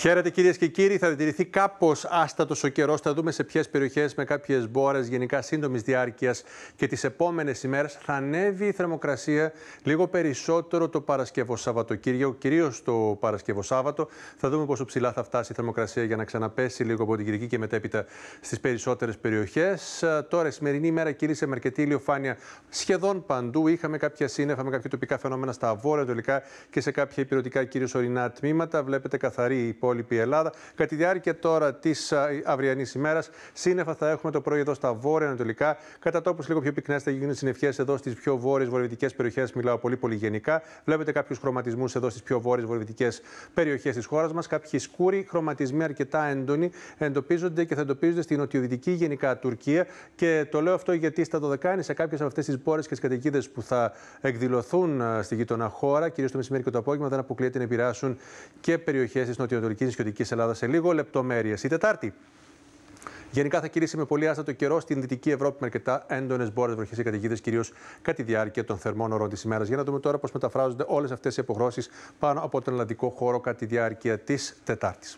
Χαίρετε κυρίες και κύριοι. Θα διατηρηθεί κάπως άστατος ο καιρός. Θα δούμε σε ποιες περιοχές με κάποιες μπόρες γενικά σύντομης διάρκειας και τις επόμενες ημέρες θα ανέβει η θερμοκρασία λίγο περισσότερο το Παρασκευό Σαββατοκύριακο, κυρίως το Παρασκευό Σάββατο. Θα δούμε πόσο ψηλά θα φτάσει η θερμοκρασία για να ξαναπέσει λίγο από την Κυριακή και μετέπειτα στις περισσότερες περιοχές. Τώρα η σημερινή ημέρα κύλησε με αρκετή ηλιοφάνεια σχεδόν παντού. Είχαμε κάποια σύννεφα με κάποια τοπικά φαινόμενα στα βόρεια, και σε κάποια υπηρετικά κυρίως ορεινά τμήματα. Βλέπετε καθαρή υπόλοιπη Ελλάδα. Κατά τη διάρκεια τώρα της αυριανής ημέρας, σύννεφα θα έχουμε το πρωί εδώ στα βόρεια-ανατολικά. Κατά τόπους λίγο πιο πυκνέ θα γίνουν συννεφιές εδώ στις πιο βόρειες βορειοδυτικές περιοχές. Μιλάω πολύ πολύ γενικά. Βλέπετε κάποιους χρωματισμούς εδώ στις πιο βόρειες βορειοδυτικές περιοχές της χώρας μας. Κάποιοι σκούροι χρωματισμοί αρκετά έντονοι εντοπίζονται και θα εντοπίζονται στην νοτιοδυτική γενικά Τουρκία. Και το λέω αυτό γιατί στα 12 σε κάποιες από αυτές τις πόρε και τις καταιγίδες που θα εκδηλωθούν στη γειτονά χώρα, κυρίως το μεσημέρι και το απόγευμα, δεν αποκλείεται να επηρεάσουν και περιοχές της νοτιοδυτική και Νησιωτική Ελλάδας σε λίγο. Λεπτομέρειες η Τετάρτη. Γενικά θα κυρίσει με πολύ άστατο καιρό στην Δυτική Ευρώπη με αρκετά έντονες μπόρες, βροχέ και καταιγίδες, κυρίως κατά τη διάρκεια των θερμών ωρών της ημέρας. Για να δούμε τώρα πώς μεταφράζονται όλες αυτές οι αποχρώσεις πάνω από τον ελλαδικό χώρο κατά τη διάρκεια της Τετάρτης.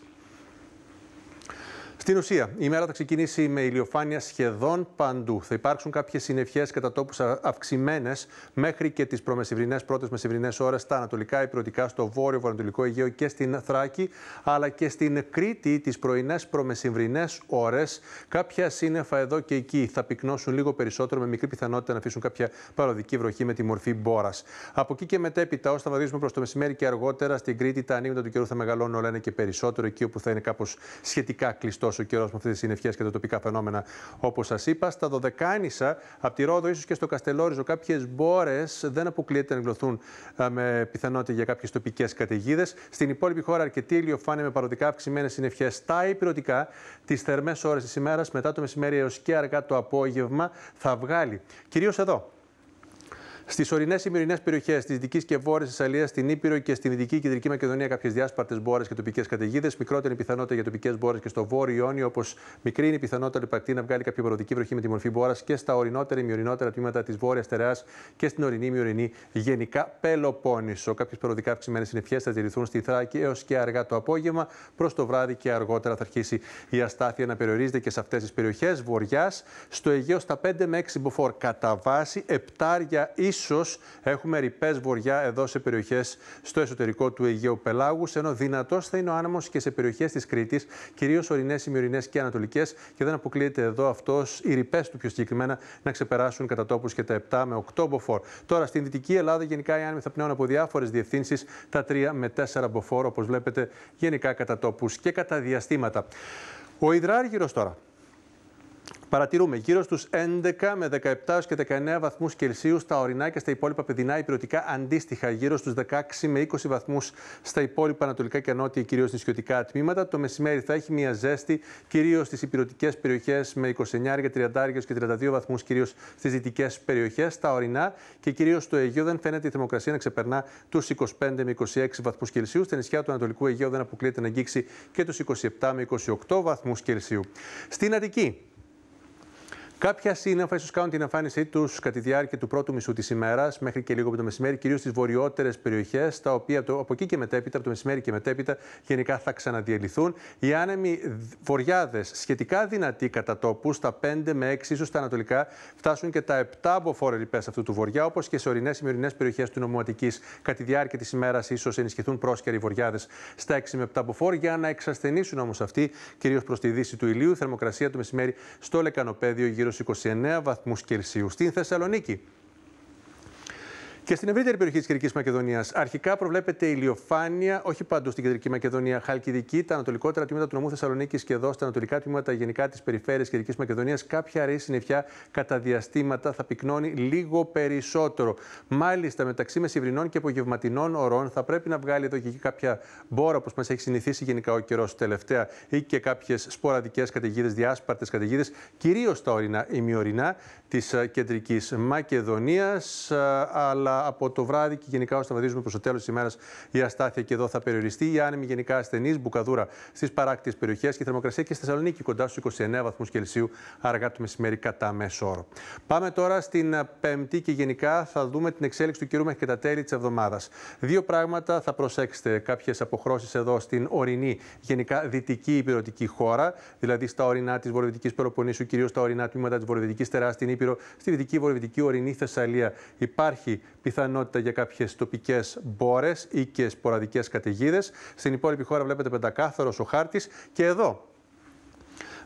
Στην ουσία, η μέρα θα ξεκινήσει με ηλιοφάνεια σχεδόν παντού. Θα υπάρξουν κάποιες συννεφιές κατά τόπους αυξημένες μέχρι και τις προμεσηβρινέ πρώτε μεσηβρινέ ώρες στα ανατολικά, υπηρετικά στο βόρειο, βορειοανατολικό Αιγαίο και στην Θράκη, αλλά και στην Κρήτη τις πρωινές προμεσηβρινέ ώρες. Κάποια σύννεφα εδώ και εκεί θα πυκνώσουν λίγο περισσότερο με μικρή πιθανότητα να αφήσουν κάποια παροδική βροχή με τη μορφή μπόρας. Από εκεί και μετέπειτα, όσο θα βαδίσουμε προς το μεσημέρι και αργότερα στην Κρήτη, τα ανοίγματα του καιρού θα μεγαλώνουν όλα ένα και περισσότερο εκεί όπου θα είναι κάπως σχετικά κλειστό ο καιρός με αυτές τις συννεφιές και τα τοπικά φαινόμενα, όπως σας είπα. Στα Δωδεκάνησα, από τη Ρόδο, ίσως και στο Καστελόριζο, κάποιες μπόρες δεν αποκλείεται να εγκλωθούν ε, με πιθανότητα για κάποιες τοπικές καταιγίδες. Στην υπόλοιπη χώρα, αρκετή ηλιοφάνεια με παροδικά αυξημένες συννεφιές στα υπηρετικά τις θερμές ώρες της ημέρας, μετά το μεσημέρι έως και αργά το απόγευμα, θα βγάλει. Κυρίως εδώ, Στις ορεινές ή περιοχές της Δυτικής και Βόρειας Θεσσαλία, στην Ήπειρο και στην Δυτική Κεντρική Μακεδονία, κάποιες διάσπαρτες μπόρες και τοπικές καταιγίδες. Μικρότερη πιθανότητα για τοπικές μπόρες και στο Βόρειο Ιόνιο, όπως μικρή είναι η πιθανότητα λιπακτή λοιπόν, να βγάλει κάποια προοδική βροχή με τη μορφή μπόρας και στα ορεινότερα ή μειωρινότερα τμήματα της Βόρειας Τερεάς και στην ορεινή ή μειωρινή γενικά Πελοπόννησο. Κάποιες προοδικά αυξημένες συννεφιές θα τηρηθούν στη Θράκη έως και αργά το απόγευμα. Προς το βράδυ και αργότερα θα αρχίσει η αστάθεια να περιορίζεται και σε αυτές τις περιοχές. Βορειά, στο Αιγαίο στα 5 με 6 μποφόρ κατά βάση, επτάρια ίσω ίσως έχουμε ρηπές βοριά εδώ σε περιοχές στο εσωτερικό του Αιγαίου Πελάγους, ενώ δυνατός θα είναι ο άνεμος και σε περιοχές της Κρήτης, κυρίως ορεινές, ημιωρινές και ανατολικές και δεν αποκλείεται εδώ αυτός, οι ρηπές του πιο συγκεκριμένα, να ξεπεράσουν κατά τόπους και τα 7 με 8 μποφόρ. Τώρα στην Δυτική Ελλάδα γενικά οι άνεμοι θα πνέουν από διάφορες διευθύνσεις τα 3 με 4 μποφόρ, όπως βλέπετε γενικά κατά τόπους και κατά διαστήματα. Ο υδράργυρος τώρα Παρατηρούμε γύρω στους 11 με 17 και 19 βαθμούς Κελσίου στα ορεινά και στα υπόλοιπα παιδινά υπηρετικά αντίστοιχα, γύρω στους 16 με 20 βαθμούς στα υπόλοιπα ανατολικά και νότια, κυρίως νησιωτικά τμήματα. Το μεσημέρι θα έχει μια ζέστη, κυρίως στις υπηρετικές περιοχές με 29, 30 και 32 βαθμούς, κυρίως στις δυτικές περιοχές. Στα ορεινά και κυρίως στο Αιγείο δεν φαίνεται η θερμοκρασία να ξεπερνά τους 25 με 26 βαθμούς Κελσίου. Στα νησιά του Ανατολικού Αιγαίου δεν αποκλείεται να αγγίξει και τους 27 με 28 βαθμούς Κελσίου. Στην Αττική Κάποια σύννεφα ίσως κάνουν την εμφάνισή τους κατά τη διάρκεια του πρώτου μισού της ημέρας μέχρι και λίγο από το μεσημέρι, κυρίως στις βορειότερες περιοχές, τα οποία από εκεί και μετέπειτα, από το μεσημέρι και μετέπειτα, γενικά θα ξαναδιαλυθούν. Οι άνεμοι βορειάδες σχετικά δυνατοί κατά τόπους, στα 5 με 6, ίσω τα ανατολικά, φτάσουν και τα 7 φόρε λοιπέ αυτού του βοριά, όπως και σε ορεινές μερινές περιοχές του νομοματική. Κατά τη διάρκεια της ημέρας, ίσως ενισχυθούν πρόσκαιροι βορειάδες στα 6 με 7 μποφόρ, για να εξασθενήσουν όμως αυτοί, κυρίως προς τη δύση του ηλίου, θερμοκρασία το μεσημέρι στο λεκανοπέδιο γύρω 29 βαθμούς Κελσίου. Στην Θεσσαλονίκη και στην ευρύτερη περιοχή της Κυρική Μακεδονίας. Αρχικά προβλέπεται ηλιοφάνεια, όχι παντού στην Κεντρική Μακεδονία. Χαλκιδική, τα ανατολικότερα τμήματα του νομού Θεσσαλονίκης και εδώ στα ανατολικά τμήματα γενικά της περιφέρειας Κυρική Μακεδονίας. Κάποια αραιή συννεφιά κατά διαστήματα θα πυκνώνει λίγο περισσότερο. Μάλιστα, μεταξύ μεσηβρινών και απογευματινών ωρών θα πρέπει να βγάλει εδώ και κάποια μπόρα, όπως μας έχει συνηθίσει γενικά ο καιρός τελευταία, ή και κάποιες σποραδικές καταιγίδες, διάσπαρτες καταιγίδες, κυρίως τα ορεινά ημιορεινά της ε, Κεντρικής Μακεδονίας. Ε, αλλά αλλά από το βράδυ και γενικά όσο βαδίζουμε προς το τέλος της ημέρας η αστάθεια και εδώ θα περιοριστεί. Η άνεμη γενικά ασθενή, μπουκαδούρα στις παράκτιες περιοχές και η θερμοκρασία και στη Θεσσαλονίκη κοντά στους 29 βαθμούς Κελσίου αργά το μεσημέρι κατά μέσο όρο. Πάμε τώρα στην ε, Πέμπτη και γενικά θα δούμε την εξέλιξη του καιρού μέχρι και τα τέλη της εβδομάδας. Δύο πράγματα θα προσέξετε. Κάποιες αποχρώσεις εδώ στην ορεινή, γενικά δυτική υπηρετική χώρα, δηλαδή στα ορεινά της Βορειοδυτικής Πελοποννήσου, κυρίως στα ορεινά τμήματα της Βορειοδυτικής στην Ήπειρο, στη δυτική Βορειοδυτική Ορεινή Θεσσαλία. Υπάρχει πιθανότητα για κάποιες τοπικές μπόρες ή και σποραδικές καταιγίδες. Στην υπόλοιπη χώρα βλέπετε πεντακάθαρος ο χάρτης και εδώ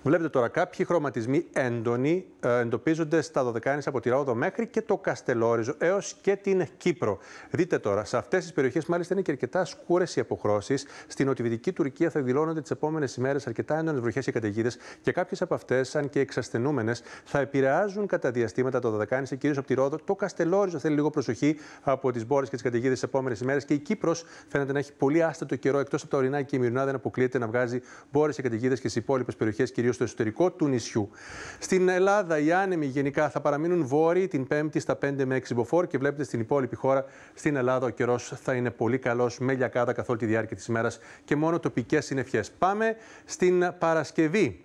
Βλέπετε τώρα, κάποιοι χρωματισμοί έντονοι ε, εντοπίζονται στα 12 από τη Ρόδο μέχρι και το Καστελόριζο έως και την Κύπρο. Δείτε τώρα, σε αυτές τις περιοχές μάλιστα είναι και αρκετά σκούρες οι αποχρώσεις. Στην νοτιοδυτική Τουρκία θα δηλώνονται τις επόμενες ημέρες αρκετά έντονες βροχές και καταιγίδες και κάποιες από αυτές, αν και εξασθενούμενες, θα επηρεάζουν κατά διαστήματα το Δωδεκάνησε, κυρίως από τη Ρόδο. Το Καστελόριζο θέλει λίγο προσοχή από τις μπόρες και τις καταιγίδες τις επόμενες ημέρες και η Κύπρος φαίνεται να έχει πολύ άστατο καιρό εκτός από τα ορεινά και η Μυρνά δεν αποκλείεται να βγάζει μπόρες και καταιγίδες και στις υπόλοιπες περιοχές, κυρίως στο εσωτερικό του νησιού. Στην Ελλάδα οι άνεμοι γενικά θα παραμείνουν βόρειοι την 5η στα 5 με 6 μποφόρ και βλέπετε στην υπόλοιπη χώρα στην Ελλάδα ο καιρός θα είναι πολύ καλός με λιακάδα καθ' όλη τη διάρκεια της ημέρας και μόνο τοπικές συννεφιές. Πάμε στην Παρασκευή.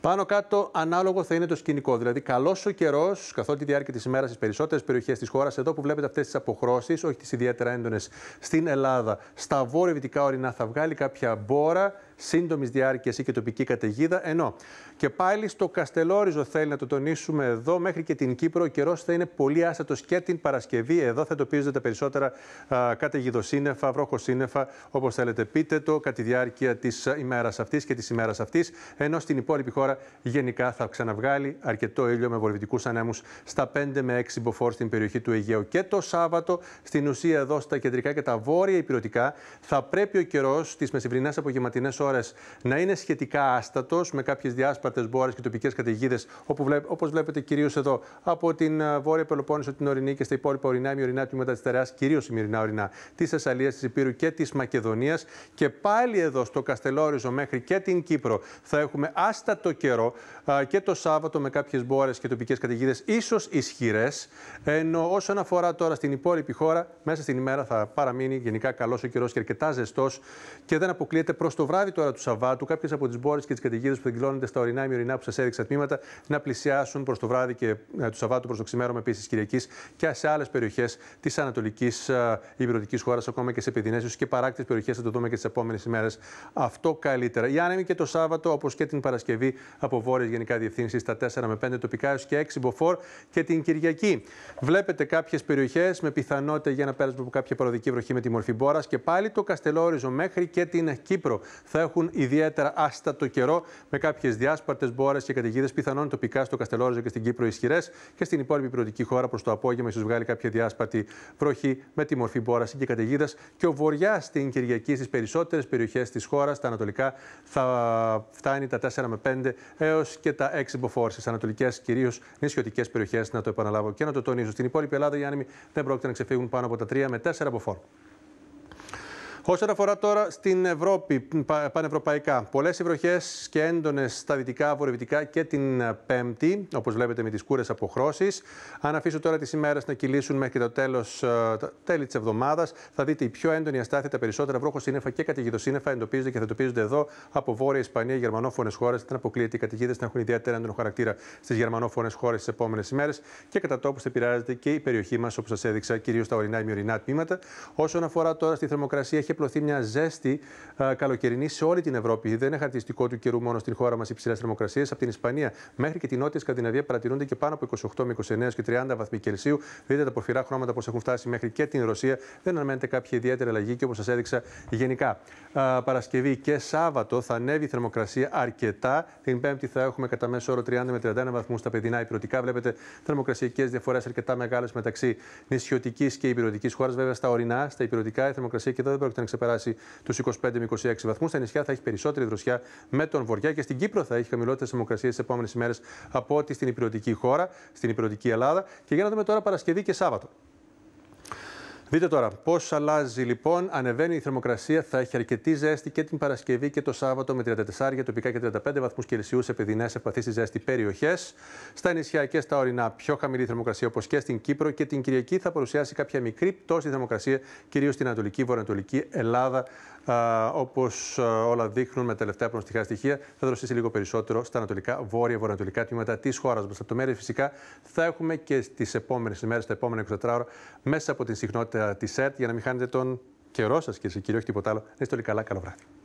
Πάνω κάτω ανάλογο θα είναι το σκηνικό. Δηλαδή, καλός ο καιρός καθ' όλη τη διάρκεια της ημέρας στις περισσότερες περιοχές της χώρας. Εδώ που βλέπετε αυτές τις αποχρώσεις, όχι τις ιδιαίτερα έντονες στην Ελλάδα, στα βόρειο-δυτικά ορεινά θα βγάλει κάποια μπόρα σύντομης διάρκειας ή και τοπική καταιγίδα. Ενώ και πάλι στο Καστελόριζο θέλει να το τονίσουμε εδώ, μέχρι και την Κύπρο ο καιρός θα είναι πολύ άστατος και την Παρασκευή. Εδώ θα τοπίζονται τα περισσότερα καταιγιδοσύννεφα, βρόχοσύννεφα, όπως θέλετε πείτε το, κατά τη διάρκεια της ημέρας αυτής και της ημέρας αυτής. Ενώ στην υπόλοιπη χώρα γενικά θα ξαναβγάλει αρκετό ήλιο με βολβητικού ανέμους στα 5 με 6 μποφόρ στην περιοχή του Αιγαίου. Και το Σάββατο, στην ουσία εδώ στα κεντρικά και τα βόρεια υπηρετικά, θα πρέπει ο καιρός στις μεσημβρινές απογευματινές ώρες να είναι σχετικά άστατος με κάποιες διάσπαρτες μπόρες και τοπικές καταιγίδες, όπως βλέπετε κυρίως εδώ από την ε, Βόρεια Πελοπόννησο, την Ορεινή και στα υπόλοιπα ορεινά ή ορεινά τμήματα της Τεράς, κυρίως η μυρινά του τη κυριω η μυρινα ορεινα τη Υπήρου και της Μακεδονίας. Και πάλι εδώ στο Καστελόριζο μέχρι και την Κύπρο θα έχουμε άστατο καιρό ε, και το Σάββατο με κάποιες μπόρες και τοπικές καταιγίδες ίσως ισχυρές. Ενώ όσον αφορά τώρα στην υπόλοιπη χώρα, μέσα στην ημέρα θα παραμείνει γενικά καλός ο καιρός και αρκετά ζεστός και δεν αποκλείεται προς το βράδυ το τώρα του Σαββάτου κάποιες από τις μπόρες και τις καταιγίδες που εκδηλώνονται στα ορεινά ή μειωρινά που σας έδειξα τμήματα να πλησιάσουν προς το βράδυ και ε, του Σαββάτου προς το ξημέρωμα επίσης Κυριακής και σε άλλες περιοχές της Ανατολικής ε, Υπηρετικής χώρας, ακόμα και σε επιδεινέ και παράκτε περιοχές. Θα το δούμε και τις επόμενες ημέρες αυτό καλύτερα. Η άνεμη και το Σάββατο, όπως και την Παρασκευή, από βόρειες γενικά διευθύνσεις στα 4 με 5 τοπικά έως και 6 μποφόρ και την Κυριακή. Βλέπετε κάποιες περιοχές με πιθανότητα για να πέρασμα από κάποια παροδική βροχή με τη μορφή μπόρας και πάλι το Καστελόριζο μέχρι και την Κύπρο. Θα έχουν ιδιαίτερα άστατο καιρό με κάποιες διάσπαρτες μπόρες και καταιγίδες πιθανόν τοπικά στο Καστελόριζο και στην Κύπρο ισχυρές και στην υπόλοιπη πυροτική χώρα προς το απόγευμα ίσως βγάλει κάποια διάσπαρτη βροχή με τη μορφή μπόρα και καταιγίδας. Και ο βορειά στην Κυριακή στις περισσότερες περιοχές της χώρας, τα ανατολικά, θα φτάνει τα 4 με 5 έως και τα 6 μποφόρ. Στις ανατολικές, κυρίως νησιωτικές περιοχές, να το επαναλάβω και να το τονίζω. Στην υπόλοιπη Ελλάδα οι άνεμοι δεν πρόκειται να ξεφύγουν πάνω από τα 3 με 4 μποφόρ. Όσον αφορά τώρα στην Ευρώπη, πανευρωπαϊκά, πολλές οι βροχές και έντονες στα δυτικά, βορειοδυτικά και την ε, Πέμπτη, όπως βλέπετε με τις κούρες αποχρώσεις. Αν αφήσω τώρα τις ημέρες να κυλήσουν μέχρι το τέλος, ε, τέλη της εβδομάδας, θα δείτε η πιο έντονη αστάθεια, τα περισσότερα βρόχο-σύννεφα και σύννεφα εντοπίζονται και θα εντοπίζονται εδώ από βόρεια Ισπανία, γερμανόφωνες χώρες. Δεν αποκλείεται οι καταιγίδες να έχουν ιδιαίτερα έντονο χαρακτήρα στις γερμανόφωνες χώρες τις επόμενες ημέρες και κατά τόπους επηρεάζεται και η περιοχή μας, όπως σας έδειξα, κυρίως τα ορεινά ή μειωρινά τμήματα. Όσον αφορά τώρα στη θερμοκρασία, είχε πλωθεί μια ζέστη καλοκαιρινή σε όλη την Ευρώπη. Δεν είναι χαρακτηριστικό του καιρού μόνο στην χώρα μας υψηλέ θερμοκρασίες. Από την Ισπανία μέχρι και την Νότια Σκανδιναβία παρατηρούνται και πάνω από 28 με 29 και 30 βαθμοί Κελσίου. Δείτε τα πορφυρά χρώματα πώς έχουν φτάσει μέχρι και την Ρωσία. Δεν αναμένεται κάποια ιδιαίτερη αλλαγή και όπως σας έδειξα γενικά. Α, Παρασκευή και Σάββατο θα ανέβει η θερμοκρασία αρκετά. Την Πέμπτη θα έχουμε κατά μέσο όρο 30 με 31 βαθμού στα παιδινά υπηρετικά. Βλέπετε θερμοκρασιακές διαφορές αρκετά μεγάλες μεταξύ νησιωτικής και υπηρετικής χώρας. Βέβαια στα ορεινά, στα υπηρετικά η θερμοκρασία και εδώ δεν να ξεπεράσει τους 25 με 26 βαθμούς. Στα νησιά θα έχει περισσότερη δροσιά με τον βορειά και στην Κύπρο θα έχει χαμηλότερες θερμοκρασίες τις επόμενες ημέρε από ό,τι στην υπηρετική χώρα, στην υπηρετική Ελλάδα. Και για να δούμε τώρα Παρασκευή και Σάββατο. Δείτε τώρα πώς αλλάζει λοιπόν. Ανεβαίνει η θερμοκρασία, θα έχει αρκετή ζέστη και την Παρασκευή και το Σάββατο με 34 τοπικά και 35 βαθμούς Κελσίου σε παιδινέ σε στη ζέστη περιοχές. Στα νησιά και στα ορεινά πιο χαμηλή θερμοκρασία όπως και στην Κύπρο και την Κυριακή θα παρουσιάσει κάποια μικρή πτώση θερμοκρασία κυρίως στην Ανατολική Βορειοανατολική Ελλάδα Όπω όλα δείχνουν με τελευταία προνοστικά στοιχεία, θα δροσίσει λίγο περισσότερο στα ανατολικά, βόρεια-βορειοανατολικά τμήματα της χώρας μας. Λεπτομέρειε φυσικά θα έχουμε και στις επόμενες ημέρες, τα επόμενα 24 ώρα, μέσα από την συχνότητα της ΕΡΤ για να μην χάνετε τον καιρό σας και σε κύριο, όχι τίποτα άλλο. Να είστε όλοι καλά. Καλό βράδυ.